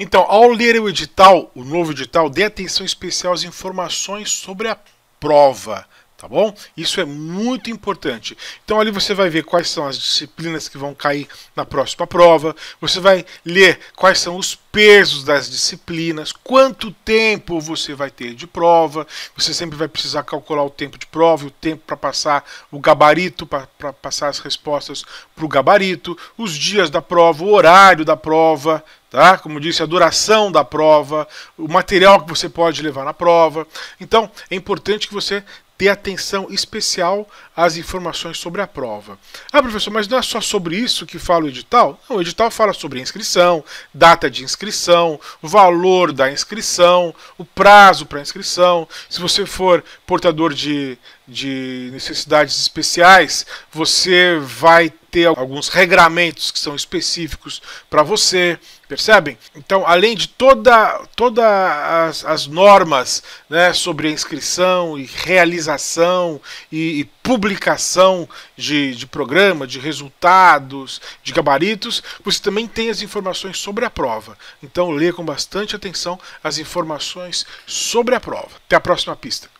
Então, ao ler o edital, o novo edital, dê atenção especial às informações sobre a prova, tá bom? Isso é muito importante. Então ali você vai ver quais são as disciplinas que vão cair na próxima prova, você vai ler quais são os pesos das disciplinas, quanto tempo você vai ter de prova, você sempre vai precisar calcular o tempo de prova, o tempo para passar o gabarito, para passar as respostas para o gabarito, os dias da prova, o horário da prova, tá? Como disse, a duração da prova, o material que você pode levar na prova. Então, é importante que você ter atenção especial às informações sobre a prova. Ah, professor, mas não é só sobre isso que fala o edital? Não, o edital fala sobre inscrição, data de inscrição, valor da inscrição, o prazo para inscrição. Se você for portador de, de necessidades especiais, você vai ter alguns regramentos que são específicos para você, percebem? Então, além de toda, todas as, as, normas né, sobre a inscrição e realização e, e publicação de, de programa, de resultados, de gabaritos, você também tem as informações sobre a prova. Então, leia com bastante atenção as informações sobre a prova. Até a próxima pista.